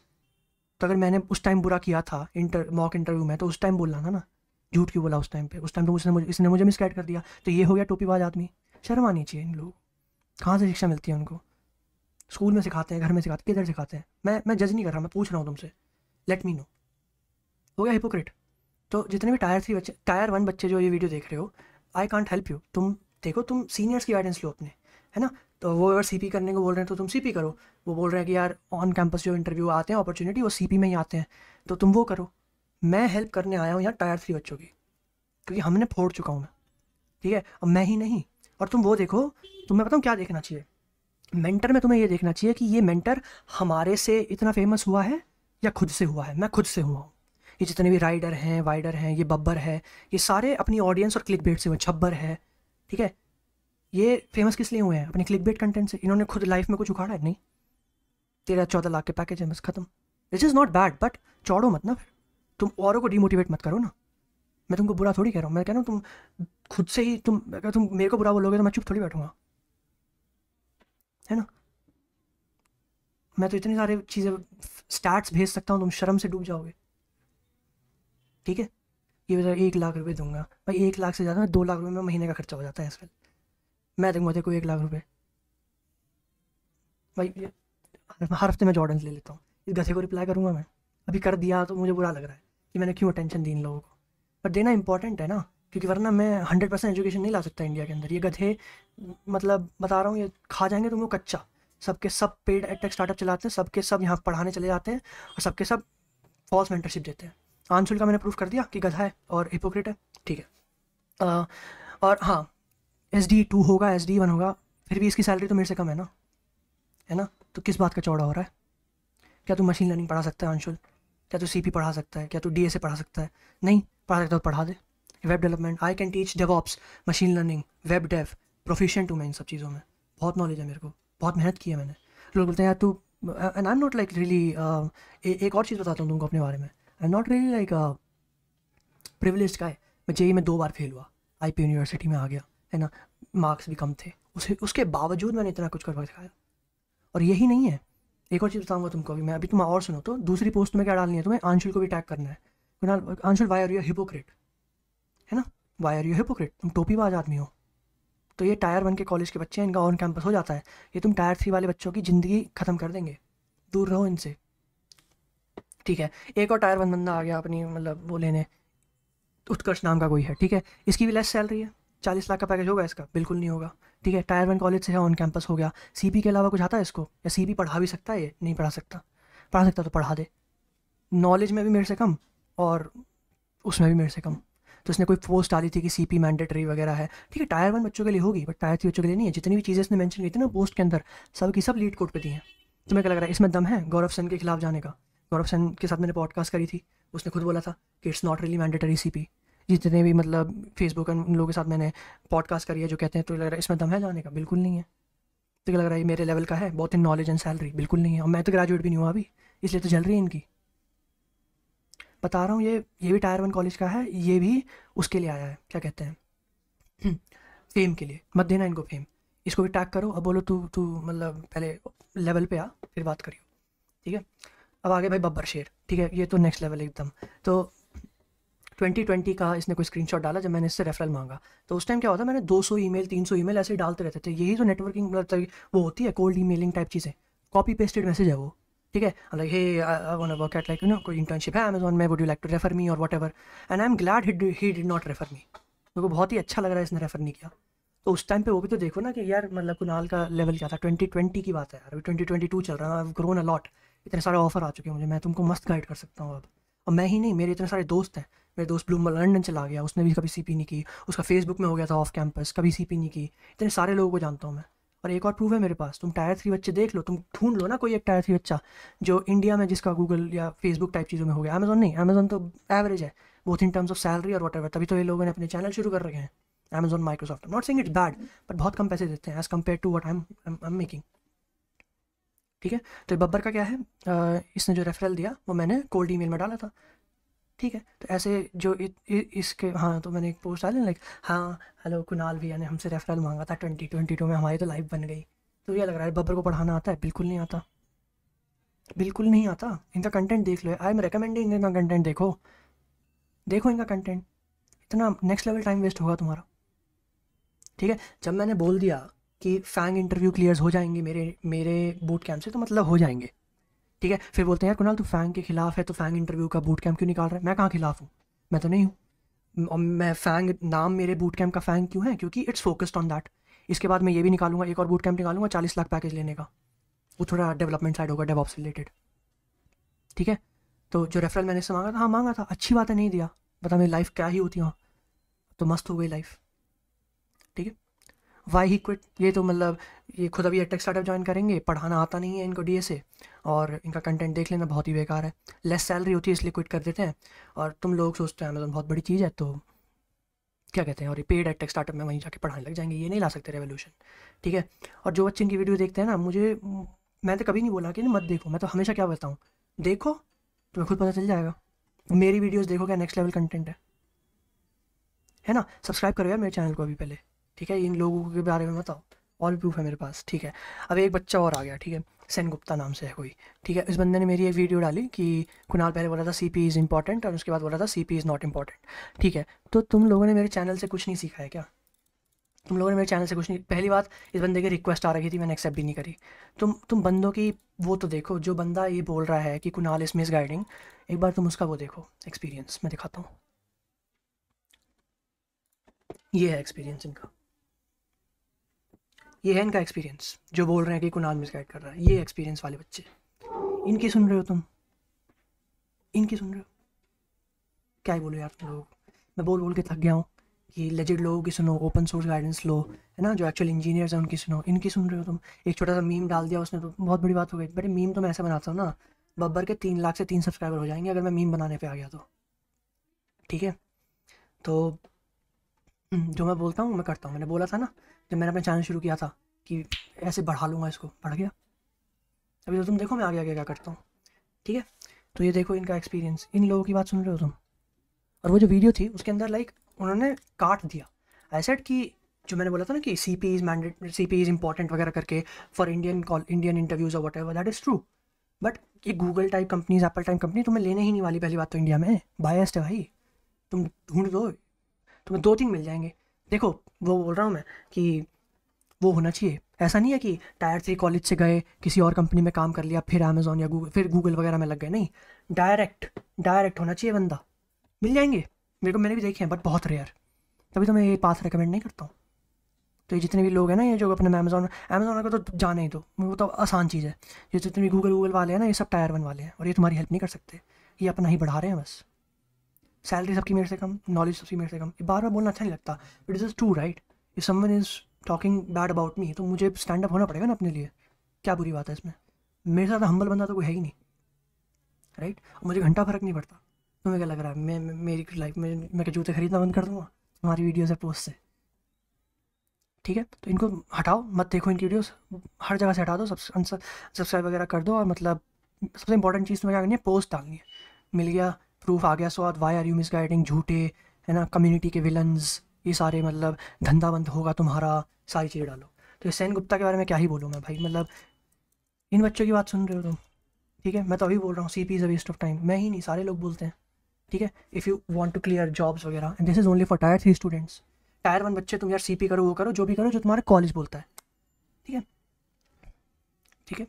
A: तो अगर मैंने उस टाइम बुरा किया था इंटर मॉक इंटरव्यू में तो उस टाइम बोलना था ना झूठ क्यों बोला उस टाइम पे उस टाइम पे उसने मुझे इसने मुझे गाइड कर दिया तो ये हो गया टोपीबाज आदमी शर्म आनी चाहिए इन लोगों को कहाँ से शिक्षा मिलती है उनको स्कूल में सिखाते हैं घर में सिखाते हैं किधर सिखाते हैं मैं मैं जज नहीं कर रहा मैं पूछ रहा हूँ तुमसे लेट मी नो हो गया हिपोक्रेट तो जितने भी टायर थ्री बच्चे टायर वन बच्चे जो ये वीडियो देख रहे हो आई कॉन्ट हेल्प यू तुम देखो तुम सीनियर्स की गाइडेंस लो अपने है ना तो वो अगर सी करने को बोल रहे हैं तो तुम सी करो वो बोल रहे हैं कि यार ऑन कैंपस जो इंटरव्यू आते हैं अपॉर्चुनिटी वो सी में ही आते हैं तो तुम वो करो मैं हेल्प करने आया हूँ यहाँ टायर थ्री बच्चों की क्योंकि हमने फोड़ चुका हूँ मैं ठीक है अब मैं ही नहीं और तुम वो देखो तुम्हें बताऊँ क्या देखना चाहिए मेंटर में तुम्हें ये देखना चाहिए कि ये मेंटर हमारे से इतना फेमस हुआ है या खुद से हुआ है मैं खुद से हुआ हूँ ये जितने भी राइडर हैं वाइडर हैं ये बब्बर है ये सारे अपनी ऑडियंस और क्लिक बेट से हुए छब्बर है ठीक है ये फेमस किस लिए हुए हैं अपने क्लिक बेट कंटेंट से इन्होंने खुद लाइफ में कुछ उखाड़ा है नहीं तेरह चौदह लाख के पैकेज है बस खत्म this is not bad but चौड़ो मत ना फिर तुम औरों को डीमोटिवेट मत करो ना मैं तुमको बुरा थोड़ी कह रहा हूँ मैं कह रहा हूँ तुम खुद से ही तुम अगर तुम मेरे को बुरा बोलोगे तो मैं चुप थोड़ी बैठूंगा है ना मैं तो इतनी सारी चीज़ें स्टैट्स भेज सकता हूँ तुम शर्म से डूब जाओगे ठीक है ये बेटा एक लाख रुपये दूंगा भाई एक लाख से ज़्यादा दो लाख रुपये में महीने का खर्चा हो जाता है इस मैं दूंगा देखो एक लाख रुपये भाई हर हफ्ते मैं जॉर्डन ले लेता हूँ इस गधे को रिप्लाई करूँगा मैं अभी कर दिया तो मुझे बुरा लग रहा है कि मैंने क्यों अटेंशन दी इन लोगों को पर देना इंपॉर्टेंट है ना क्योंकि वरना मैं हंड्रेड परसेंट एजुकेशन नहीं ला सकता इंडिया के अंदर ये गधे मतलब बता रहा हूँ ये खा जाएंगे तो वो कच्चा सबके सब पेड एटेक स्टार्टअप चलाते हैं सबके सब यहाँ पढ़ाने चले जाते हैं और सबके सब फॉल्स मेंटरशिप देते हैं आंसुल का मैंने प्रूफ कर दिया कि गधा है और हिपोक्रेट है ठीक है आ, और हाँ एस डी टू होगा एस डी वन होगा फिर भी इसकी सैलरी तो मेरे से कम है ना है ना तो किस बात का चौड़ा हो रहा है क्या तू मशीन लर्निंग पढ़ा सकता है आंशुल क्या तू सी पी पढ़ा सकता है क्या तू डी ए पढ़ा सकता है नहीं पढ़ा सकता तो पढ़ा दे web development I can teach DevOps machine learning web dev proficient हूँ मैं इन सब चीज़ों में बहुत नॉलेज है मेरे को बहुत मेहनत की है मैंने लोग बोलते हैं यार तू and I am not like really एक और चीज़ बताता हूँ तुमको अपने बारे में I not really like a privilege का है मैं जेई e में दो बार फेल हुआ आई पी यूनिवर्सिटी में आ गया है ना मार्क्स भी कम थे उसे उसके बावजूद मैंने इतना कुछ करवा दिखाया और यही नहीं है एक और चीज़ बताऊंगा तुमको अभी मैं अभी तुम और सुनो तो दूसरी पोस्ट में क्या डालनी है तुम्हें आंशुल को भी टैग करना है Kunal Anshul why are you hypocrite है ना वाई आर यू हिपोक्रेट तुम बाज आदमी हो तो ये टायर वन के कॉलेज के बच्चे हैं इनका ऑन कैंपस हो जाता है ये तुम टायर थ्री वाले बच्चों की ज़िंदगी ख़त्म कर देंगे दूर रहो इनसे ठीक है एक और टायर वन बंदा आ गया अपनी मतलब वो लेने उत्कर्ष नाम का कोई है ठीक है इसकी भी लेस सैलरी है चालीस लाख का पैकेज होगा इसका बिल्कुल नहीं होगा ठीक है टायर वन कॉलेज से है ऑन कैंपस हो गया सी के अलावा कुछ आता है इसको या सी पढ़ा भी सकता है ये नहीं पढ़ा सकता पढ़ा सकता तो पढ़ा दे नॉलेज में भी मेरे से कम और उसमें भी मेरे से कम तो इसने कोई पोस्ट डाली थी कि सी पी मैंडेटरी वगैरह है ठीक है टायर वन बच्चों के लिए होगी बट टायर थ्री बच्चों के लिए नहीं है जितनी भी चीज़ें इसने मैंशन की थी ना पोस्ट के अंदर सब की सब लीड कोर्ट पर दी हैं तुम्हें क्या लग रहा है इसमें दम है गौरव सन के खिलाफ जाने का गौरव सेन के साथ मैंने पॉडकास्ट करी थी उसने खुद बोला था कि it's not really mandatory C P जितने भी मतलब फेसबुक उन लोगों के साथ मैंने पॉडकास्ट करी है जो कहते हैं तो लग रहा है इसमें दम है जाने का बिल्कुल नहीं है तो लग रहा है मेरे लेवल का है बहुत ही नॉलेज एंड सैलरी बिल्कुल नहीं है और मैं तो ग्रेजुएट भी नहीं हुआ अभी इसलिए तो जल रही है इनकी बता रहा हूँ ये ये भी टायर वन कॉलेज का है ये भी उसके लिए आया है क्या कहते हैं फेम (clears throat) के लिए मत देना इनको फेम इसको भी टैग करो अब बोलो तू तू मतलब पहले लेवल पे आ फिर बात करियो ठीक है अब आगे भाई बब्बर शेर ठीक है ये तो नेक्स्ट लेवल एकदम तो 2020 का इसने कोई स्क्रीनशॉट डाला जब मैंने इससे रेफरल मांगा तो उस टाइम क्या होता मैंने 200 ईमेल 300 ईमेल ऐसे ही डालते रहते थे यही तो नेटवर्किंग मतलब वो होती है कोल्ड ईमेलिंग टाइप चीज़ें कॉपी पेस्टेड मैसेज है वो ठीक है like hey I work at like no कोई इंटर्नशिप है अमेजोन में would you like to refer me और whatever and I am glad he did not refer me मेरे को बहुत ही अच्छा लग रहा है इसने रेफर नहीं किया तो उस टाइम पे वो भी तो देखो ना कि यार मतलब कुनाल का लेवल क्या था ट्वेंटी की बात है यार अभी ट्वेंटी चल रहा है ग्रोन अलॉट इतने सारे ऑफर आ चुके हैं मुझे मैं तुमको मस्त गाइड कर सकता हूँ अब और मैं ही नहीं मेरे इतने सारे दोस्त हैं मेरे दोस्त ब्लूम लंडन चला गया उसने भी कभी सी नहीं की उसका फेसबुक में हो गया था ऑफ कैंपस कभी सी नहीं की इतने सारे लोगों को जानता हूँ मैं और एक और प्रूफ है मेरे पास तुम टायर थ्री बच्चे देख लो तुम ढूंढ लो ना कोई एक टायर थ्री बच्चा जो इंडिया में जिसका गूगल या फेसबुक टाइप चीज़ों में हो गया अमेजोन नहीं अमेजोन तो एवरेज है both in terms of salary और वट तभी तो ये लोगों ने अपने चैनल शुरू कर रखे हैं Amazon Microsoft not saying it's bad but बहुत कम पैसे देते हैं as compare to what I am making ठीक है तो बब्बर का क्या है आ, इसने जो रेफरल दिया वो मैंने कोल्ड ईमेल में डाला था ठीक है तो ऐसे जो इ, इ, इसके हाँ तो मैंने एक पोस्ट डाली लाइक हाँ हेलो कुणाल भैया ने हमसे रेफरल मांगा था ट्वेंटी ट्वेंटी टू में हमारी तो लाइफ बन गई तो ये लग रहा है बब्बर को पढ़ाना आता है बिल्कुल नहीं आता बिल्कुल नहीं आता इनका कंटेंट देख लो आई एम रिकमेंडिंग इनका कंटेंट देखो देखो इनका कंटेंट इतना नेक्स्ट लेवल टाइम वेस्ट होगा तुम्हारा ठीक है जब मैंने बोल दिया कि फैंग इंटरव्यू क्लियर्स हो जाएंगे मेरे मेरे बूट कैंप से तो मतलब हो जाएंगे ठीक है फिर बोलते हैं यार कुणाल तू फैंग के खिलाफ है तो फैंग इंटरव्यू का बूट कैंप क्यों निकाल रहा है मैं कहाँ खिलाफ हूँ मैं तो नहीं हूँ और मैं फैंग नाम मेरे बूट कैंप का फैंग क्यों है क्योंकि इट्स फोकस्ड ऑन दैट इसके बाद मैं ये भी निकालूंगा एक और बूट कैंप निकालूंगा चालीस लाख पैकेज लेने का वो थोड़ा डेवलपमेंट साइड होगा डेवॉप से रिलेटेड ठीक है तो जो रेफरल मैंने इससे मांगा था हाँ मांगा था अच्छी बात है नहीं दिया बता मेरी लाइफ क्या ही होती वहाँ तो मस्त हो गई लाइफ ठीक है वाई ही क्विट ये तो मतलब ये खुद अभी एटेक स्टार्टअप ज्वाइन करेंगे पढ़ाना आता नहीं है इनको डी और इनका कंटेंट देख लेना बहुत ही बेकार है लेस सैलरी होती है इसलिए क्विट कर देते हैं और तुम लोग सोचते हैं अमेजोन बहुत बड़ी चीज़ है तो क्या कहते हैं और ये पेड एटेक स्टार्टअप में वहीं जाके पढ़ाने लग जाएंगे ये नहीं ला सकते रेवोल्यूशन ठीक है और जो बच्चे इनकी वीडियो देखते हैं ना मुझे मैं तो कभी नहीं बोला कि नहीं मत देखो मैं तो हमेशा क्या बोलता हूँ देखो तुम्हें खुद पता चल जाएगा मेरी वीडियोज़ देखो क्या नेक्स्ट लेवल कंटेंट है है ना सब्सक्राइब करो यार मेरे चैनल को अभी पहले ठीक है इन लोगों के बारे में बताओ ऑल प्रूफ है मेरे पास ठीक है अब एक बच्चा और आ गया ठीक है सेन गुप्ता नाम से है कोई ठीक है इस बंदे ने मेरी एक वीडियो डाली कि कुणाल पहले बोला था सी पी इज़ इंपॉर्टेंट और उसके बाद बोला था C P is not important ठीक है तो तुम लोगों ने मेरे चैनल से कुछ नहीं सीखा है क्या तुम लोगों ने मेरे चैनल से कुछ नहीं पहली बात इस बंदे की रिक्वेस्ट आ रही थी मैंने एक्सेप्ट भी नहीं करी तुम तुम बंदों की वो तो देखो जो बंदा ये बोल रहा है कि कुणाल इस मिस गाइडिंग एक बार तुम उसका वो देखो एक्सपीरियंस मैं दिखाता हूँ ये है एक्सपीरियंस इनका ये है इनका एक्सपीरियंस जो बोल रहे हैं कि कुनाल मिसगाइड कर रहा है ये एक्सपीरियंस वाले बच्चे इनकी सुन रहे हो तुम इनकी सुन रहे हो क्या ही बोलो यार तुम लोग मैं बोल बोल के थक गया हूँ कि लेजेड लोगों की सुनो ओपन सोर्स गाइडेंस लो है ना जो एक्चुअल इंजीनियर्स हैं उनकी सुनो इनकी सुन रहे हो तुम एक छोटा सा मीम डाल दिया उसने तो बहुत बड़ी बात हो गई बड़े मीम तो मैं ऐसा बनाता हूँ ना बब्बर के तीन लाख से तीन सब्सक्राइबर हो जाएंगे अगर मैं मीम बनाने पर आ गया तो ठीक है तो हम्म, जो मैं बोलता हूँ मैं करता हूँ मैंने बोला था ना जब मैंने अपना चैनल शुरू किया था कि ऐसे बढ़ा लूँगा इसको बढ़ गया अभी तो तुम देखो मैं आगे आगे क्या करता हूँ ठीक है तो ये देखो इनका एक्सपीरियंस इन लोगों की बात सुन रहे हो तुम और वो जो वीडियो थी उसके अंदर लाइक उन्होंने काट दिया एसेट कि जो मैंने बोला था ना कि C P is mandate C P is important वगैरह करके for Indian call Indian interviews और whatever that is true but ये Google type companies Apple type company तुम्हें लेने ही नहीं वाली पहली बात तो इंडिया में बायस्ट है भाई तुम ढूंढ दो तुम्हें दो तीन मिल जाएंगे देखो वो बोल रहा हूँ मैं कि वो होना चाहिए ऐसा नहीं है कि टायर थ्री कॉलेज से गए किसी और कंपनी में काम कर लिया फिर अमेजोन या गूगल फिर गूगल वगैरह में लग गए नहीं डायरेक्ट डायरेक्ट होना चाहिए बंदा मिल जाएंगे मेरे को मैंने भी देखे हैं बट बहुत रेयर तभी तो मैं ये पास रिकमेंड नहीं करता हूँ तो ये जितने भी लोग हैं ना ये जो अपने अमेजोन अमेजोन का तो जाने ही दो वो तो आसान चीज़ है ये जितने भी गूगल वूगल वाले हैं ना ये सब टायर वन वाले हैं और ये तुम्हारी हेल्प नहीं कर सकते ये अपना ही बढ़ा रहे हैं बस सैलरी सबकी मेरे से कम नॉलेज सबकी मेरे से कम बार बार बोलना अच्छा नहीं लगता it is too right if someone is talking bad about me तो मुझे स्टैंड अप होना पड़ेगा ना अपने लिए क्या बुरी बात है इसमें मेरे साथ हम्बल बंदा तो कोई है ही नहीं राइट right? मुझे घंटा फ़र्क नहीं पड़ता तुम्हें क्या लग रहा है मैं मेरी लाइफ में मैं क्या जूते खरीदना बंद कर दूँगा तुम्हारी वीडियोज़ है पोस्ट से ठीक है तो इनको हटाओ मत देखो इनकी वीडियोस हर जगह से हटा दो सब्सक्राइब वगैरह कर दो और मतलब सबसे इंपॉर्टेंट चीज़ तुम्हें क्या करनी है पोस्ट डालनी है मिल गया प्रूफ आ गया सो आप why are you misguiding झूठे है ना कम्युनिटी के विलन्स ये सारे मतलब धंधा बंद होगा तुम्हारा सारी चीज़ें डालो तो सैन गुप्ता के बारे में क्या ही बोलूँ मैं भाई मतलब इन बच्चों की बात सुन रहे हो तुम ठीक है मैं तो अभी बोल रहा हूँ C P is a waste of time मैं ही नहीं सारे लोग बोलते हैं ठीक है if you want to clear jobs वगैरह and this is only for tier three students tier one बच्चे तुम यार सी पी करो वो करो जो भी करो जो तुम्हारा कॉलेज बोलता है ठीक है ठीक है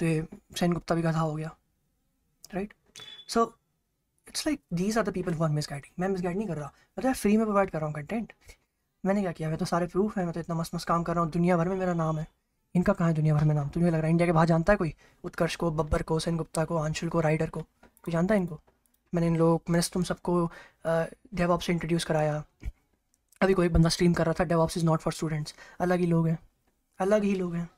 A: तो ये सैन गुप्ता भी गधा हो गया right so it's like these are the people who are guiding मैं मिस गाइड नहीं कर रहा मतलब मैं फ्री में प्रोवाइड कर रहा हूँ कंटेंट मैंने क्या किया मैं तो सारे प्रूफ है मैं तो इतना मस्त मस्त काम कर रहा हूँ दुनिया भर में मेरा नाम है इनका कहाँ है दुनिया भर में नाम तुम्हें लग रहा है इंडिया के बाहर जानता है कोई उत्कर्ष को बब्बर को सेन गुप्ता को आंशुल को राइडर को कोई जानता है इनको मैंने इन लोग मैंने तुम सबको ऑप से इंट्रोड्यूस कराया अभी कोई बंदा स्ट्रीम कर रहा था ops is not for students अलग ही लोग हैं अलग ही लोग हैं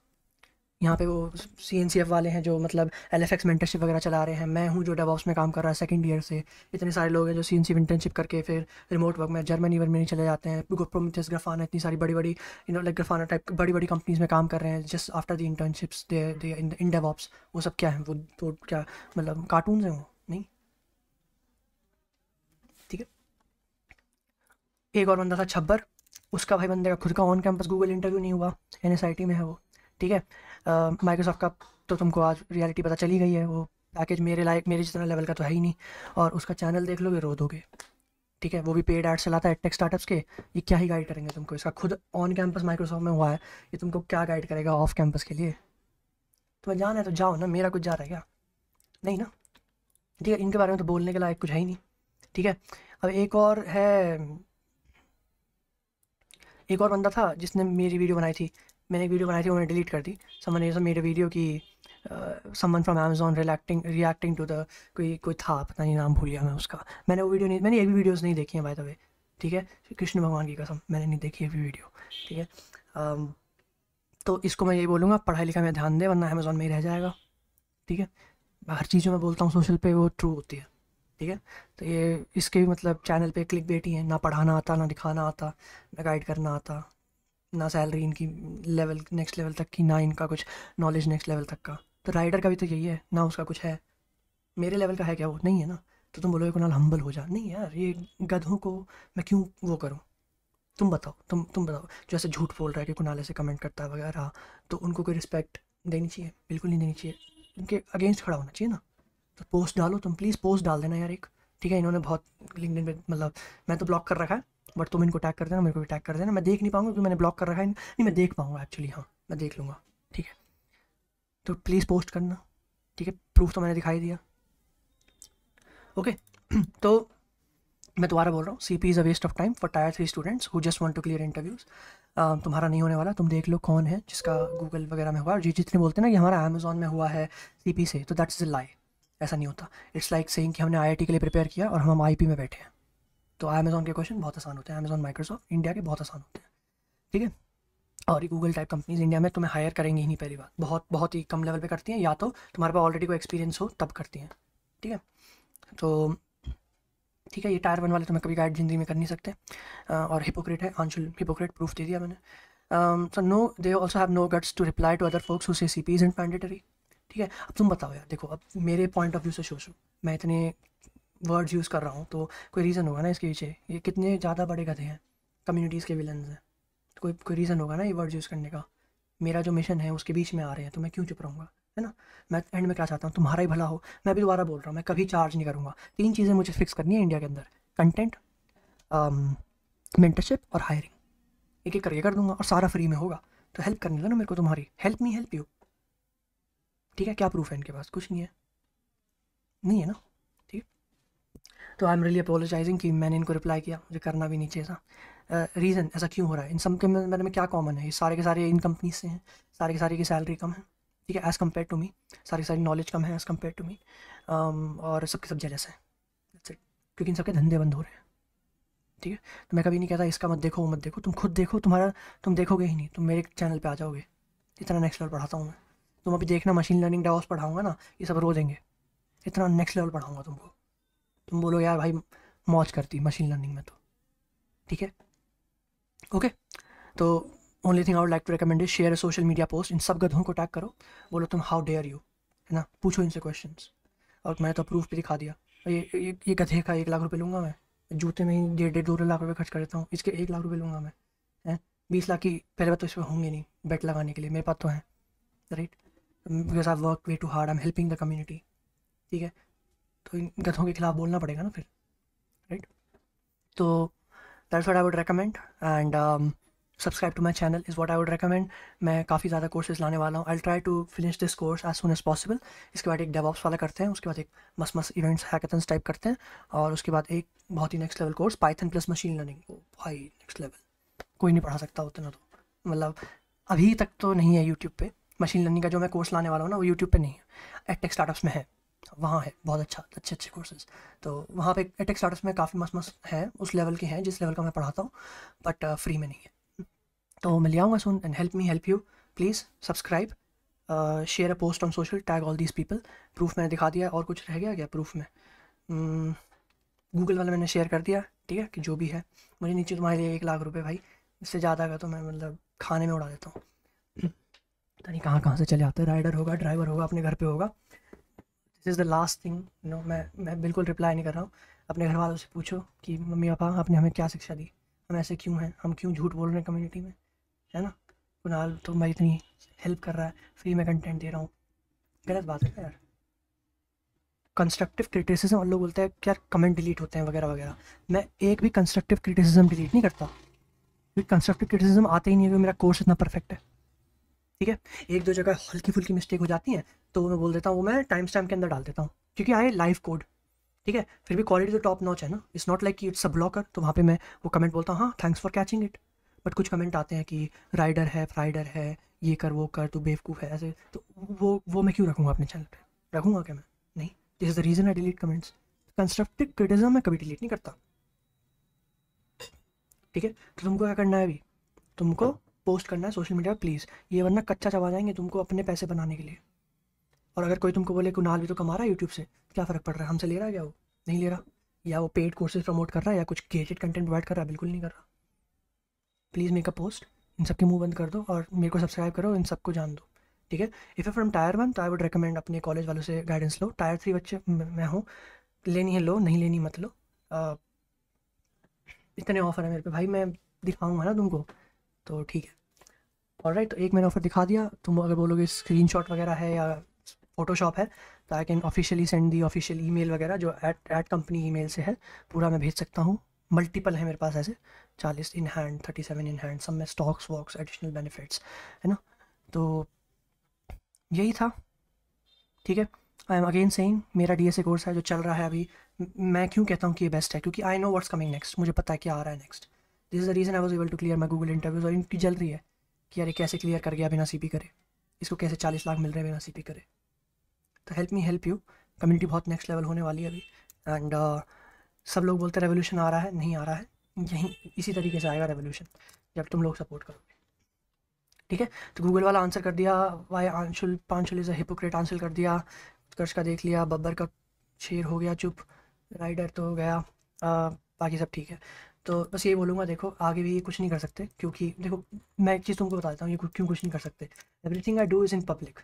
A: यहाँ पे वो सी एन सी एफ वाले हैं जो मतलब एल एफ एक्स मेंटरशिप वगैरह चला रहे हैं मैं हूँ जो डेवॉप्स में काम कर रहा है सेकंड ईयर से इतने सारे लोग हैं जो C N C F internship करके फिर रिमोट वर्क में जर्मनी वर्मनी चले जाते हैं प्रोमिथस ग्रफाना इतनी सारी बड़ी बड़ी you know like Grafana type बड़ी बड़ी कंपनीज में काम कर रहे हैं just after the internships they they in devops वो सब क्या है वो तो क्या मतलब कार्टून हैं वो नहीं ठीक है एक और बंदा था छब्बर उसका भाई बंदे का खुद का ऑन कैंपस गूगल इंटरव्यू नहीं हुआ एन में है वो ठीक है माइक्रोसॉफ्ट का तो तुमको आज रियलिटी पता चली गई है वो पैकेज मेरे लायक मेरे जितना लेवल का तो है ही नहीं और उसका चैनल देख लोगे रो दोगे ठीक है वो भी पेड एड्स चलाता है टेक स्टार्टअप्स के ये क्या ही गाइड करेंगे तुमको इसका खुद ऑन कैंपस माइक्रोसॉफ्ट में हुआ है ये तुमको क्या गाइड करेगा ऑफ कैंपस के लिए तुम्हें जाना है तो जाओ ना मेरा कुछ जा रहा है क्या नहीं ना ठीक है इनके बारे में तो बोलने के लायक कुछ है ही नहीं ठीक है अब एक और है एक और बंदा था जिसने मेरी वीडियो बनाई थी मैंने एक वीडियो बनाई थी उन्होंने डिलीट कर दी समन ये मेरे वीडियो की समन फ्रॉम अमेजोन रिलेक्टिंग रिएक्टिंग टू द कोई कोई था पता नहीं नाम भूल गया मैं उसका मैंने वो वीडियो नहीं मैंने एक भी वीडियोज़ नहीं देखी हैं बाय द वे ठीक है कृष्ण भगवान की कसम मैंने नहीं देखी है भी वीडियो ठीक है um, तो इसको मैं यही बोलूँगा पढ़ाई लिखाई में ध्यान दें वरना अमेज़ोन में ही रह जाएगा ठीक है हर चीज़ जो मैं बोलता हूँ सोशल पे वो ट्रू होती है ठीक है तो ये इसके भी मतलब चैनल पे क्लिक बेटी है ना पढ़ाना आता ना दिखाना आता ना गाइड करना आता ना सैलरी इनकी लेवल नेक्स्ट लेवल तक की ना इनका कुछ नॉलेज नेक्स्ट लेवल तक का तो राइडर का भी तो यही है ना उसका कुछ है मेरे लेवल का है क्या वो नहीं है ना तो तुम एक नाल हम्बल हो जा नहीं यार ये गधों को मैं क्यों वो करूँ तुम बताओ तुम तुम बताओ जो ऐसे झूठ बोल रहा है कि कुनाल ऐसे कमेंट करता है वगैरह तो उनको कोई रिस्पेक्ट देनी चाहिए बिल्कुल नहीं देनी चाहिए उनके अगेंस्ट खड़ा होना चाहिए ना तो पोस्ट डालो तुम प्लीज़ पोस्ट डाल देना यार एक ठीक है इन्होंने बहुत लिंक पे मतलब मैं तो ब्लॉक कर रखा है बट तुम इनको टैग कर देना मेरे को भी टैग कर देना मैं देख नहीं पाऊंगा क्योंकि मैंने ब्लॉक कर रखा है नहीं मैं देख पाऊंगा एक्चुअली हाँ मैं देख लूँगा ठीक है तो प्लीज़ पोस्ट करना ठीक है प्रूफ तो मैंने दिखाई दिया ओके (clears throat) तो मैं दोबारा बोल रहा हूँ C P is a waste of time for tier three students who just want to clear interviews तुम्हारा नहीं होने वाला तुम देख लो कौन है जिसका गूगल वगैरह में हुआ और जी जितने बोलते हैं ना कि हमारा अमेजोन में हुआ है सी पी से तो दैट्स इज अ लाई ऐसा नहीं होता इट्स लाइक सेइंग कि हमने आई के लिए प्रिपेयर किया और हम आई में बैठे हैं तो अमेज़ोन के क्वेश्चन बहुत आसान होते हैं अमेज़ोन माइक्रोसॉफ्ट इंडिया के बहुत आसान होते हैं ठीक है और ये गूगल टाइप कंपनीज इंडिया में तुम्हें हायर करेंगे ही नहीं पहली बार बहुत बहुत ही कम लेवल पे करती हैं या तो तुम्हारे पास ऑलरेडी कोई एक्सपीरियंस हो तब करती हैं ठीक है तो ठीक है ये टायर वन वाले तुम्हें कभी गाइड जिंदगी में कर नहीं सकते और हिपोक्रेट है आंशुल हिपोक्रेट प्रूफ दे दिया मैंने so no they also have no guts to reply to other folks who C P is mandatory ठीक है अब तुम बताओ यार देखो अब मेरे पॉइंट ऑफ व्यू से सोचो मैं इतने वर्ड्स यूज़ कर रहा हूँ तो कोई रीज़न होगा ना इसके पीछे ये कितने ज़्यादा बड़े गधे हैं कम्युनिटीज़ के विलन हैं तो कोई कोई रीज़न होगा ना ये वर्ड यूज़ करने का मेरा जो मिशन है उसके बीच में आ रहे हैं तो मैं क्यों चुप रहूँगा है ना मैं एंड में क्या चाहता हूँ तुम्हारा ही भला हो मैं भी दोबारा बोल रहा हूँ मैं कभी चार्ज नहीं करूँगा तीन चीज़ें मुझे फिक्स करनी है इंडिया के अंदर कंटेंट मेंटरशिप um, और हायरिंग एक एक करके कर दूंगा और सारा फ्री में होगा तो हेल्प करने लगा ना मेरे को तुम्हारी हेल्प मी हेल्प यू ठीक है क्या प्रूफ है इनके पास कुछ नहीं है नहीं है ना तो आई एम रियली अपोलोजाइजिंग कि मैंने इनको रिप्लाई किया मुझे करना भी नहीं चाहिए था रीज़न ऐसा क्यों हो रहा है इन सब के मेरे में क्या कॉमन है ये सारे के सारे इन कंपनीज से हैं सारे के सारे की सैलरी कम है ठीक है एज़ कम्पेयर टू मी सारे सारी नॉलेज कम है एज़ कम्पेयर टू मी और सबके सब जैसे हैं क्योंकि इन सबके धंधे बंद हो रहे हैं ठीक है तो मैं कभी नहीं कहता इसका मत देखो वो मत देखो तुम खुद देखो तुम्हारा तुम देखोगे ही नहीं तुम मेरे चैनल पर आ जाओगे इतना नेक्स्ट लेवल पढ़ाता हूँ मैं तुम अभी देखना मशीन लर्निंग डाउस पढ़ाऊँगा ना ये सब रो देंगे इतना नेक्स्ट लेवल पढ़ाऊँगा तुमको तुम बोलो यार भाई मौज करती मशीन लर्निंग में तो ठीक है ओके तो only thing I like to recommend is share social media post इन सब गधों को टैग करो बोलो तुम हाउ डेयर यू है ना पूछो इनसे क्वेश्चन और मैंने तो प्रूफ भी दिखा दिया ये ये, ये गधे का एक लाख रुपये लूँगा मैं जूते में ही डेढ़ डेढ़ दो लाख रुपये खर्च कर देता हूँ इसके एक लाख रुपये लूँगा मैं हैं बीस लाख की पहले बात तो इसमें होंगे नहीं बेट लगाने के लिए मेरे पास तो हैं right because I work way too hard I am helping the community ठीक है तो इन गधों के खिलाफ बोलना पड़ेगा ना फिर राइट तो that's what I would recommend and subscribe to my channel is what I would recommend मैं काफ़ी ज़्यादा कोर्सेज लाने वाला हूँ I try to finish this course as soon as possible इसके बाद एक डेवॉप्स वाला करते हैं उसके बाद एक मस मस्त इवेंट्स हैकेथन्स टाइप करते हैं और उसके बाद एक बहुत ही next level course Python plus machine learning भाई नेक्स्ट लेवल कोई नहीं पढ़ा सकता उतना तो मतलब अभी तक तो नहीं है यूट्यूब पर मशीन लर्निंग का जो मैं कोर्स लाने वाला हूँ ना वो यूट्यूब पर नहीं है एट टेक स्टार्टअप्स में है वहाँ है बहुत अच्छा अच्छे अच्छे कोर्सेज तो वहाँ पे टेक स्टार्टअप में काफ़ी मस्त मस्त है उस लेवल के हैं जिस लेवल का मैं पढ़ाता हूँ बट फ्री uh, में नहीं है तो मैं ले आऊँगा soon and help me help you please subscribe share a post on social tag all these people proof मैंने दिखा दिया और कुछ रह गया क्या प्रूफ में गूगल hmm, वाला मैंने शेयर कर दिया ठीक है कि जो भी है मुझे नीचे तुम्हारे लिए एक लाख रुपये भाई इससे ज़्यादा का तो मैं मतलब खाने में उड़ा देता हूँ (clears throat) पता नहीं कहाँ कहाँ से चले आते हैं राइडर होगा ड्राइवर होगा अपने घर पर होगा this is the last thing you know मैं मैं बिल्कुल रिप्लाई नहीं कर रहा हूँ अपने घर वालों से पूछो कि मम्मी पापा आपने हमें क्या शिक्षा दी हम ऐसे क्यों हैं हम क्यों झूठ बोल रहे हैं कम्युनिटी में है ना कुनाल तो मैं इतनी हेल्प कर रहा है फ्री में कंटेंट दे रहा हूँ गलत बात है यार कंस्ट्रक्टिव क्रिटिसिज्म और लोग बोलते हैं क्या यार कमेंट डिलीट होते हैं वगैरह वगैरह मैं एक भी कंस्ट्रक्टिव क्रिटिसिज्म डिलीट नहीं करता क्योंकि कंस्ट्रक्टिव क्रिटिसिज्म आते ही नहीं है मेरा कोर्स इतना परफेक्ट है ठीक है एक दो जगह हल्की फुल्की मिस्टेक हो जाती है तो मैं बोल देता हूँ वो मैं टाइम स्टैम्प के अंदर डाल देता हूँ क्योंकि आए लाइव कोड ठीक है फिर भी क्वालिटी तो टॉप नॉच है ना it's not like it's a blocker तो वहाँ पे मैं वो कमेंट बोलता हूँ हाँ thanks for catching it but कुछ कमेंट आते हैं कि राइडर है फ्राइडर है ये कर वो कर तो बेवकूफ़ है ऐसे तो वो वो मैं क्यों रखूँगा अपने चैनल पर रखूँगा क्या मैं नहीं this is the reason I delete comments constructive criticism मैं कभी डिलीट नहीं करता ठीक है तो तुमको क्या करना है अभी तुमको पोस्ट करना है सोशल मीडिया पर प्लीज़ ये वरना कच्चा चबा जाएंगे तुमको अपने पैसे बनाने के लिए और अगर कोई तुमको बोले कुनाल भी तो कमा रहा है यूट्यूब से क्या फ़र्क पड़ रहा है हमसे ले रहा है क्या वो नहीं ले रहा या वो पेड कोर्सेज प्रमोट कर रहा है या कुछ गेटेड कंटेंट प्रोवाइड कर रहा है बिल्कुल नहीं कर रहा प्लीज़ मेक अ पोस्ट इन सबके मुंह बंद कर दो और मेरे को सब्सक्राइब करो इन सबको जान दो ठीक है इफ़ फ्रॉम टायर वन तो आई वुड रिकमेंड अपने कॉलेज वालों से गाइडेंस लो टायर थ्री बच्चे मैं हूँ लेनी है लो नहीं लेनी मत लो इतने ऑफर है मेरे पे भाई मैं दिखाऊंगा ना तुमको तो ठीक है और राइट तो एक मैंने ऑफर दिखा दिया तुम अगर बोलोगे स्क्रीन वगैरह है या फोटोशॉप है तो I can officially send the official mail वगैरह जो एट एट कंपनी मेल से है पूरा मैं भेज सकता हूँ मल्टीपल है मेरे पास ऐसे चालीस in hand thirty seven in hand सब में स्टॉक्स वॉक्स एडिशनल बेनिफिट्स है ना तो यही था ठीक है आई एम अगेन सेइंग मेरा डी कोर्स है जो चल रहा है अभी मैं क्यों कहता हूँ कि ये बेस्ट है क्योंकि I know what's coming next मुझे पता है क्या आ रहा है next this is the reason I was able to clear my Google interviews और इनकी जल रही है कि यार कैसे क्लियर कर गया बिना सीपी करे इसको कैसे चालीस लाख मिल रहे हैं बिना सीपी करे तो help me help you community बहुत नेक्स्ट लेवल होने वाली है अभी एंड uh, सब लोग बोलते हैं रेवोल्यूशन आ रहा है नहीं आ रहा है यहीं इसी तरीके से आएगा रेवोल्यूशन जब तुम लोग सपोर्ट करोगे ठीक है तो गूगल वाला आंसर कर दिया why Anshul Panshul is a hypocrite answer कर दिया उत्कर्ष का देख लिया बब्बर का शेर हो गया चुप राइडर तो हो गया आ, uh, बाकी सब ठीक है तो बस यही बोलूँगा देखो आगे भी ये कुछ नहीं कर सकते क्योंकि देखो मैं एक चीज़ तुमको बता देता हूँ ये क्यों कुछ नहीं कर सकते everything I do is in public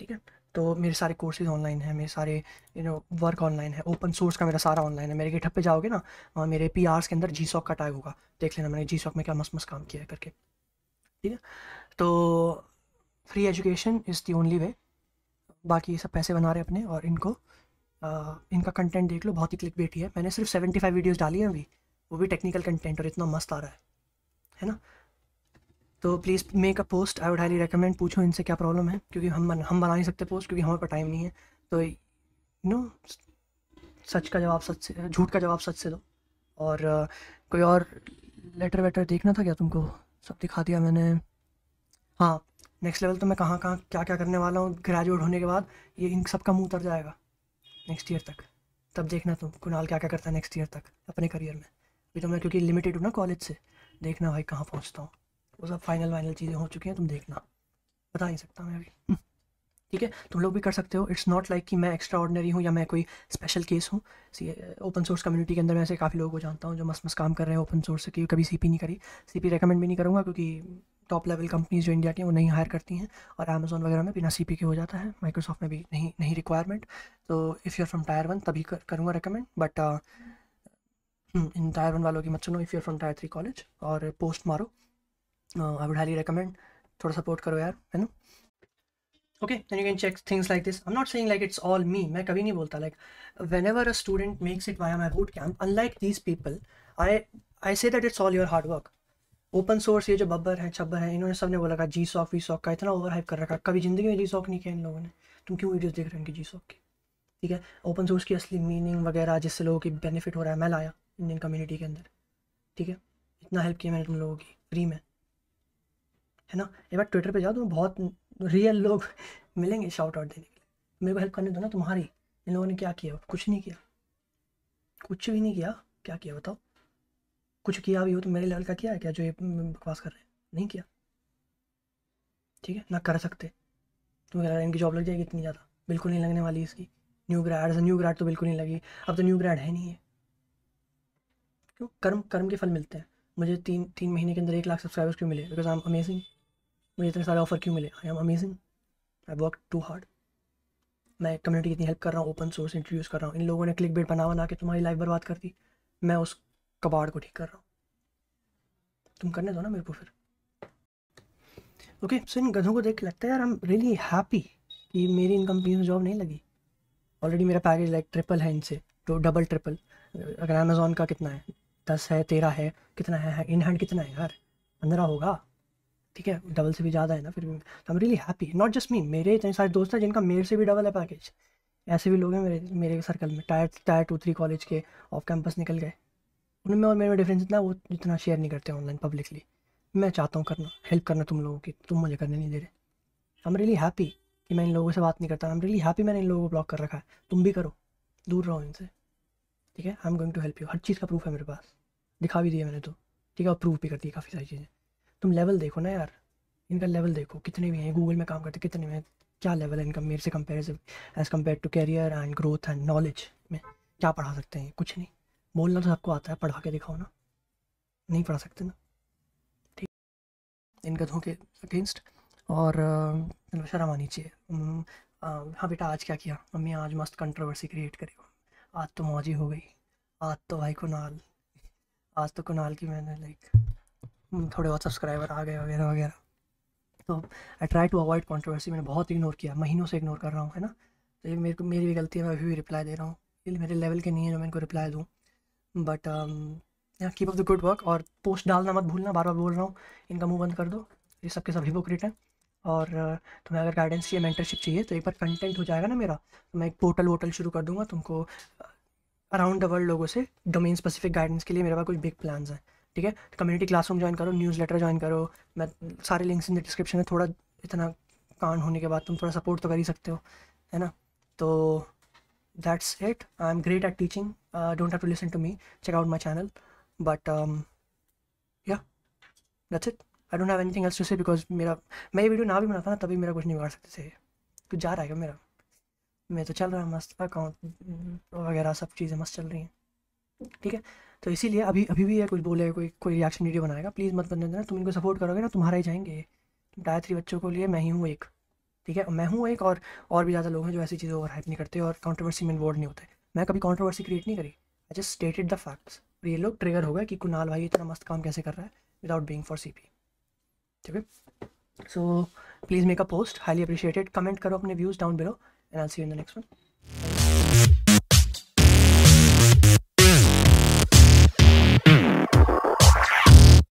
A: ठीक है तो मेरे सारे कोर्सेज ऑनलाइन है मेरे सारे यू नो वर्क ऑनलाइन है ओपन सोर्स का मेरा सारा ऑनलाइन है मेरे गेटअप पे जाओगे ना वहाँ मेरे पी के अंदर जी का टैग होगा देख लेना मैंने जी में क्या मस्त मस्त काम किया है करके ठीक है तो free education is the only way बाकी ये सब पैसे बना रहे अपने और इनको आ, इनका कंटेंट देख लो बहुत ही क्लिक बेटी है मैंने सिर्फ सेवेंटी फाइव वीडियोज़ डाली हैं अभी वो भी टेक्निकल कंटेंट और इतना मस्त आ रहा है है ना तो please make a post I would highly recommend पूछो इनसे क्या प्रॉब्लम है क्योंकि हम हम बना नहीं सकते पोस्ट क्योंकि हमारे पास टाइम नहीं है तो यू नो सच का जवाब सच से झूठ का जवाब सच से दो और uh, कोई और लेटर वेटर देखना था क्या तुमको सब दिखा दिया मैंने हाँ नेक्स्ट लेवल तो मैं कहाँ कहाँ क्या क्या करने वाला हूँ ग्रेजुएट होने के बाद ये इन सब का मुँह उतर जाएगा नेक्स्ट ईयर तक तब देखना तुम कुणाल क्या क्या करता है नेक्स्ट ईयर तक अपने करियर में अभी तो मैं क्योंकि लिमिटेड हूँ ना कॉलेज से देखना भाई कहाँ पहुँचता हूँ वो सब फाइनल वाइनल चीज़ें हो चुकी हैं तुम देखना बता नहीं सकता मैं अभी हम्म। ठीक है तुम लोग भी कर सकते हो इट्स नॉट लाइक कि मैं एक्स्ट्रा ऑर्डनरी हूँ या मैं कोई स्पेशल केस हूँ सी ओपन सोर्स कम्युनिटी के अंदर मैं ऐसे काफ़ी लोगों को जानता हूँ जो मस्त मस्त काम कर रहे हैं ओपन सोर्स की कभी पी नहीं करी पी रेकमेंड भी नहीं करूँगा क्योंकि टॉप लेवल कंपनीज जो इंडिया की वो नहीं हायर करती हैं और अमेजोन वगैरह में बिना सी के हो जाता है माइक्रोसॉफ्ट में भी नहीं नहीं रिक्वायरमेंट तो if you are from tier one तभी करूँगा रिकमेंड बट Mm, इन टायर वन वालों की मत सुनो if you're from tier three college और पोस्ट मारो आई वुड हाईली रिकमेंड थोड़ा सपोर्ट करो यार है ना okay and you can check things like this I am not saying like it's all me मैं कभी नहीं बोलता like whenever a student makes it why my boot camp unlike these people I I say that it's all your hard work open source ये जो बब्बर है छब्बर है इन्होंने सबने बोला जी सॉक वी सॉक का इतना ओवर हाइप कर रखा कभी जिंदगी में जी सॉक नहीं किया इन लोगों ने तुम क्यों वीडियोज़ देख रहे हो इनकी जी सॉक की ठीक है ओपन सोर्स की असली मीनिंग वगैरह जिससे लोगों की बेनिफिट हो रहा है मैं लाया इंडियन कम्युनिटी के अंदर ठीक है इतना हेल्प किया मैंने तुम लोगों की फ्री में है ना एक बार ट्विटर पे जाओ तुम्हें बहुत रियल लोग (laughs) मिलेंगे शॉर्ट आउट देने के लिए मेरे को हेल्प करने दो ना तुम्हारी इन लोगों ने क्या किया कुछ नहीं किया कुछ भी नहीं किया क्या किया बताओ कुछ किया भी हो तो मेरे लेवल का किया है क्या जो ये बकवास कर रहे हैं नहीं किया ठीक है ना कर सकते तुम्हें कह इनकी जॉब लग जाएगी इतनी ज़्यादा बिल्कुल नहीं लगने वाली इसकी न्यू ग्रैड न्यू ग्रैड तो बिल्कुल नहीं लगी अब तो न्यू ग्रैड है नहीं है क्यों कर्म कर्म के फल मिलते हैं मुझे तीन तीन महीने के अंदर एक लाख सब्सक्राइबर्स क्यों मिले बिकॉज आई एम अमेजिंग मुझे इतने सारे ऑफर क्यों मिले I am amazing I work too hard मैं कम्युनिटी की इतनी हेल्प कर रहा हूँ ओपन सोर्स इंट्रोड्यूस कर रहा हूँ इन लोगों ने क्लिक बेट बना बना के तुम्हारी लाइफ बर्बाद कर दी मैं उस कबाड़ को ठीक कर रहा हूँ तुम करने दो ना मेरे को फिर ओके okay, सो इन गधों को देख लगता है यार आई एम रियली हैप्पी कि मेरी इन कंपनी में जॉब नहीं लगी ऑलरेडी मेरा पैकेज लाइक ट्रिपल है इनसे तो डबल ट्रिपल अगर अमेजोन का कितना है दस है तेरह है कितना है इन हैंड कितना है यार पंद्रह होगा ठीक है डबल से भी ज़्यादा है ना फिर भी I am really happy not just me मेरे इतने सारे दोस्त हैं जिनका मेरे से भी डबल है पैकेज ऐसे भी लोग हैं मेरे मेरे सर्कल में tier tier two three college के ऑफ कैंपस निकल गए उनमें और मेरे में डिफरेंस इतना वो जितना शेयर नहीं करते ऑनलाइन पब्लिकली मैं चाहता हूँ करना हेल्प करना तुम लोगों की तुम मुझे करने नहीं दे रहे आई एम रियली हैप्पी कि मैं इन लोगों से बात नहीं करता आई एम रियली हैप्पी मैंने इन लोगों को ब्लॉक कर रखा है तुम भी करो दूर रहो इनसे ठीक है I am going to help you हर चीज़ का प्रूफ है मेरे पास दिखा भी दिया मैंने तो ठीक है और प्रूव भी कर दिया काफ़ी सारी चीज़ें तुम लेवल देखो ना यार इनका लेवल देखो कितने भी हैं गूगल में काम करते कितने में क्या लेवल है इनका मेरे से comparison as compare to career and growth and knowledge में क्या पढ़ा सकते हैं कुछ नहीं बोलना तो सबको आता है पढ़ा के दिखाओ ना नहीं पढ़ा सकते ना ठीक इन गधों के अगेंस्ट और शर्म आनी चाहिए हाँ बेटा आज क्या किया मम्मी आज मस्त कंट्रोवर्सी क्रिएट करेगा आज तो मौजी हो गई आज तो भाई को नाल आज तो कुणाल की मैंने लाइक हम्म, थोड़े बहुत सब्सक्राइबर आ गए वगैरह वगैरह तो I try to avoid controversy मैंने बहुत इग्नोर किया महीनों से इग्नोर कर रहा हूँ है ना तो ये मेरे को मेरी भी गलती है मैं अभी भी रिप्लाई दे रहा हूँ इसलिए मेरे लेवल के नहीं है जो मैं इनको रिप्लाई दूँ बट यहाँ keep up the good work और पोस्ट डालना मत भूलना बार बार बोल रहा हूँ इनका मुंह बंद कर दो ये सबके सब हिपोक्रेट हैं और uh, तुम्हें अगर गाइडेंस चाहिए मेंटरशिप चाहिए तो एक बार कंटेंट हो जाएगा ना मेरा तो मैं एक पोर्टल वोटल शुरू कर दूंगा तुमको अराउंड द वर्ल्ड लोगों से डोमेन स्पेसिफिक गाइडेंस के लिए मेरे पास कुछ बिग प्लान हैं ठीक है कम्युनिटी क्लासरूम ज्वाइन करो न्यूज़ लेटर ज्वाइन करो मैं सारे लिंक्स इन द डिस्क्रिप्शन में थोड़ा इतना कांड होने के बाद तुम थोड़ा सपोर्ट तो कर ही सकते हो है ना तो that's it I am great at teaching don't have to listen to me check out my channel but yeah that's it I don't have anything else to say because मेरा मैं ये वीडियो ना भी बनाता ना तभी मेरा कुछ नहीं बिगाड़ सकते थे तो जा रहा है मेरा में तो चल रहा है मस्त अकाउंट हम्म। वगैरह सब चीज़ें मस्त चल रही हैं ठीक है तो इसीलिए अभी अभी भी है कुछ बोले कोई कोई रिएक्शन वीडियो बनाएगा प्लीज़ मत बनने देना तुम इनको सपोर्ट करोगे ना तुम्हारा ही जाएंगे तुम थ्री बच्चों को लिए मैं ही हूँ एक ठीक है मैं हूँ एक और और भी ज़्यादा लोग हैं जो ऐसी चीज़ों ओवर हाइप नहीं करते और कॉन्ट्रोवर्सी में इन्वॉल्व नहीं होते मैं कभी कॉन्ट्रोवर्सी क्रिएट नहीं करी I just stated the facts ये लोग ट्रिगर हो गए कि कुनाल भाई इतना मस्त काम कैसे कर रहा है without being for C P ठीक है so please make a post highly appreciated comment करो अपने views down below and I'll see you in the next one.